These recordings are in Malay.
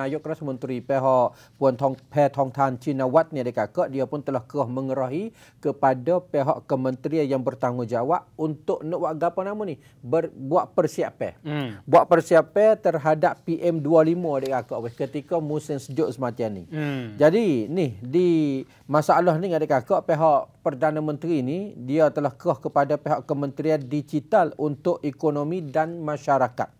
นายกรัฐมนตรีแพหอปวนทองแพทองทานชินวัตรเนี่ยได้กะเดียพุ่นตลอดเกือมึงรอฮีกับปัดเดอแพหอกรมนตรียังบรตังงูจาวะอุนตุกนึกว่ากับพนามุนี่บบวกเปอร์เซียเพบวกเปอร์เซียเพ terhadap PM 25ได้กะเกือติคอมูเซนสจุดสมัตยานี่จัดีนี่ดีมาสั่งลอนี่ได้กะเกือแพหอ perdana menteri ini dia telah keh kepada pihak kementerian digital untuk ekonomi dan masyarakat.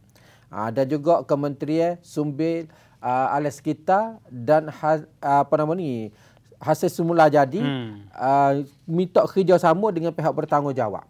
Ada juga kementerian sumber uh, alas kita dan ha, apa nama ni hasil semula jadi hmm. uh, minta kerjasama dengan pihak bertanggungjawab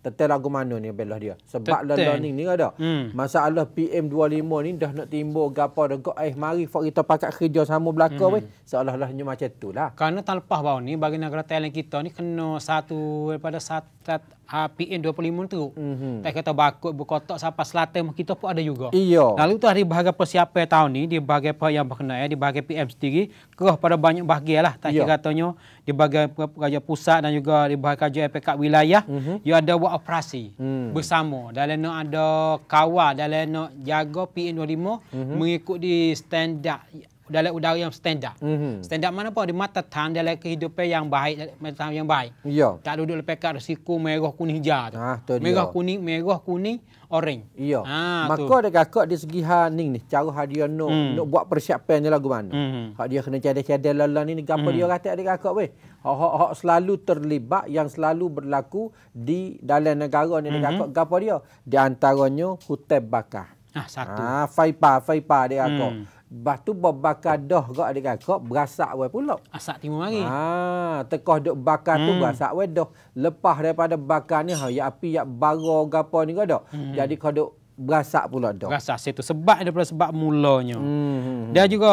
tetap lagu mana ni belah dia sebab Teteng. learning ni ada hmm. masalah PM25 ni dah nak timbul gapo dah kok eh mari fok kita pakat kerja sama belaka hmm. weh seolah-olah ni macam tu lah kerana tahun lepas bau ni bagi negara talent kita ni kena satu daripada satu uh, PM25 tu hmm. tak kata bakut berkotak sampai selatan kita pun ada juga iya lalu tu hari bahagian persiapan tahun ni di bahagian apa yang berkenaan ya di bahagian PM sendiri kerah pada banyak bahagian lah tak kira katanya di bahagian kerja pusat dan juga di bahagian kerja APK wilayah mm-hmm. ia ada buat operasi hmm. bersama dalam nak ada kawal dalam nak jaga PN25 hmm. mengikut di standar dalam udara yang standar. Mm -hmm. Standar mana pun di mata tang dalam kehidupan yang baik mata yang baik. Ya. Tak duduk lepek kat risiko merah kuning hijau tu. Ha, merah kuning, merah kuning, orang. Ya. Ha, Maka ada kakak di segi haning ni, cara hadiah nak no, mm. no buat persiapan je lagu mana. Mm -hmm. Hak dia kena cadel-cadel lalan ni, gapa mm. dia kata ada kakak weh. Hak-hak selalu terlibat yang selalu berlaku di dalam negara ni negara mm-hmm. gapo dia? Di antaranya hutan bakar. Ah satu. Ah faipa faipa dia mm. aku. Batu berbakar dah gak di kakak berasak wei pula. Asak timur hari. Ha, ah, tekoh duk bakar hmm. tu berasak wei dah. Lepas daripada bakar ni ha ya api ya bara gapo ni gak dak. Hmm. Jadi kau duk berasak pula dah. Berasak situ sebab daripada sebab mulanya. Hmm. hmm, hmm. Dia juga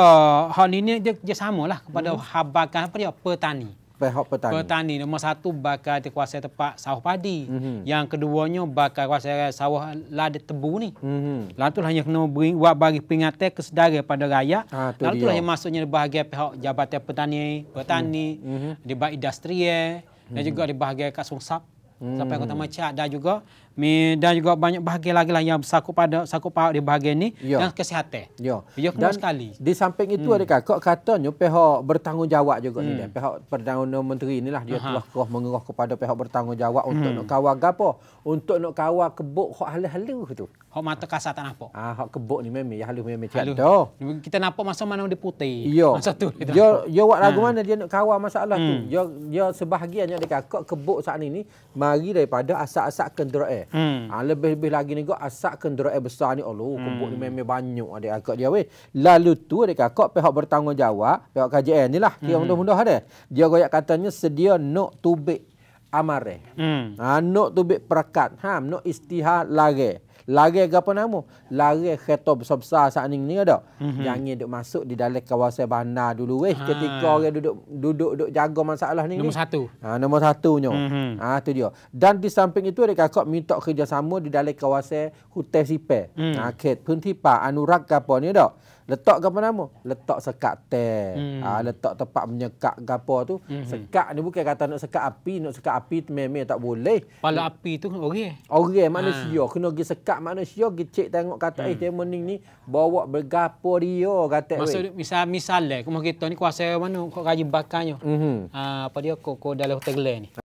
hal ini dia, dia samalah kepada hmm. habakan apa dia petani pihak petani. Petani nomor satu bakal dikuasai tempat sawah padi. Mm -hmm. Yang keduanya bakal kuasai sawah lada tebu ni. Mm Lalu hanya lah kena beri, buat bagi peringatan kesedaran pada rakyat. Ha, Lalu tu lah yang maksudnya bahagian pihak jabatan petani, petani, mm -hmm. di bahagian industri, mm -hmm. dan mhm. juga di bahagian kat Sungsap hmm. sampai kota macam dan juga mi dan juga banyak bahagian lagi lah yang sakup pada sakup pada di bahagian ni ya. dan kesihatan. Ya. Ya kena sekali. Di samping itu hmm. ada kakak katanya pihak bertanggungjawab juga hmm. ni dan pihak Perdana Menteri inilah dia Aha. telah kerah mengerah kepada pihak bertanggungjawab hmm. untuk nak kawal gapo? Untuk nak kawal kebuk hak halus-halus tu. Hak mata kasar tak nampak. Ah hak kebuk ni memang ya halus memang cantik. Kita nampak masa mana dia putih. Ya. Masa tu. Dia dia buat lagu ha. mana dia nak kawal masalah hmm. tu. Dia dia sebahagiannya dekat kakak kebuk saat ini mari daripada asak-asak kenderaan. Hmm. Ha, lebih-lebih lagi ni kot asak kenderaan besar ni. Allah, hmm. kumpul ni memang banyak adik akak dia weh. Lalu tu adik akak pihak bertanggungjawab, pihak KJN ni lah. Kira hmm. mudah-mudah ada. Dia goyak katanya sedia nak tubik amare. Hmm. Ah, ha, nak tubik perekat. Ha, nak istihar lagi. Lari apa nama? Lari kereta besar-besar saat ini ada. Yang mhm. ini duduk masuk di dalam kawasan bandar dulu. Eh, ketika ha. duduk, duduk, duduk jaga masalah ni. Nombor satu. Ha, nombor satunya. Mm-hmm. Ha, dia. Dan di samping itu, ada kakak minta kerjasama di dalam kawasan Hutai Sipai. Mm. Ha, Ket, Puntipa, Anurak ke apa ni ada. Letak apa nama? Letak sekat teh. Hmm. Ha, letak tempat menyekat ke apa tu. Hmm. Sekat ni bukan kata nak sekat api. Nak sekat api tu memang tak boleh. Kalau api tu orang. Okay. Orang okay, manusia. Ha. Kena pergi sekat dekat manusia kecik tengok kata eh, hmm. eh dia ni bawa bergapo dia kata Maksud, weh. misal misal eh kita ni kuasa mana kau gaji bakarnya mm -hmm. uh, ah, apa dia kau dalam hotel ni